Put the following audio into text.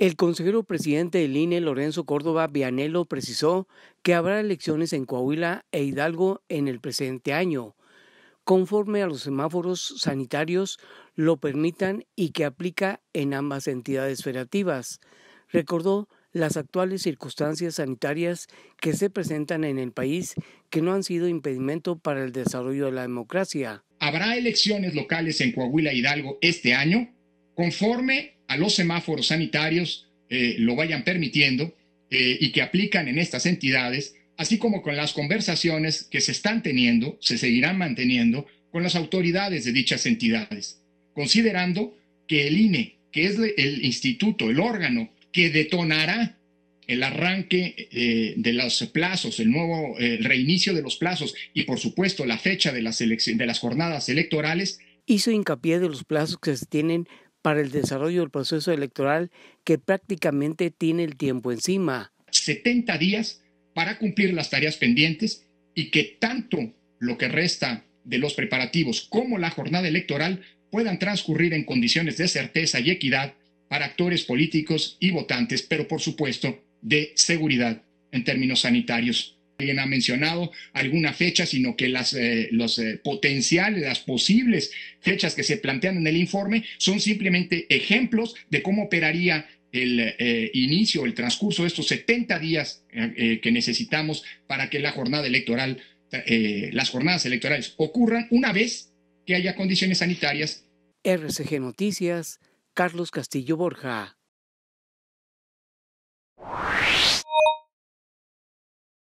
El consejero presidente del INE, Lorenzo Córdoba Vianello, precisó que habrá elecciones en Coahuila e Hidalgo en el presente año, conforme a los semáforos sanitarios lo permitan y que aplica en ambas entidades federativas. Recordó las actuales circunstancias sanitarias que se presentan en el país que no han sido impedimento para el desarrollo de la democracia. Habrá elecciones locales en Coahuila e Hidalgo este año conforme a los semáforos sanitarios eh, lo vayan permitiendo eh, y que aplican en estas entidades, así como con las conversaciones que se están teniendo, se seguirán manteniendo con las autoridades de dichas entidades, considerando que el INE, que es el instituto, el órgano que detonará el arranque eh, de los plazos, el nuevo reinicio de los plazos y por supuesto la fecha de las, de las jornadas electorales. Hizo hincapié de los plazos que se tienen para el desarrollo del proceso electoral que prácticamente tiene el tiempo encima. 70 días para cumplir las tareas pendientes y que tanto lo que resta de los preparativos como la jornada electoral puedan transcurrir en condiciones de certeza y equidad para actores políticos y votantes, pero por supuesto de seguridad en términos sanitarios alguien ha mencionado alguna fecha, sino que las eh, los, eh, potenciales, las posibles fechas que se plantean en el informe son simplemente ejemplos de cómo operaría el eh, inicio, el transcurso de estos 70 días que necesitamos para que la jornada electoral, las jornadas electorales ocurran una vez que haya condiciones sanitarias. RCG Noticias, Carlos Castillo Borja.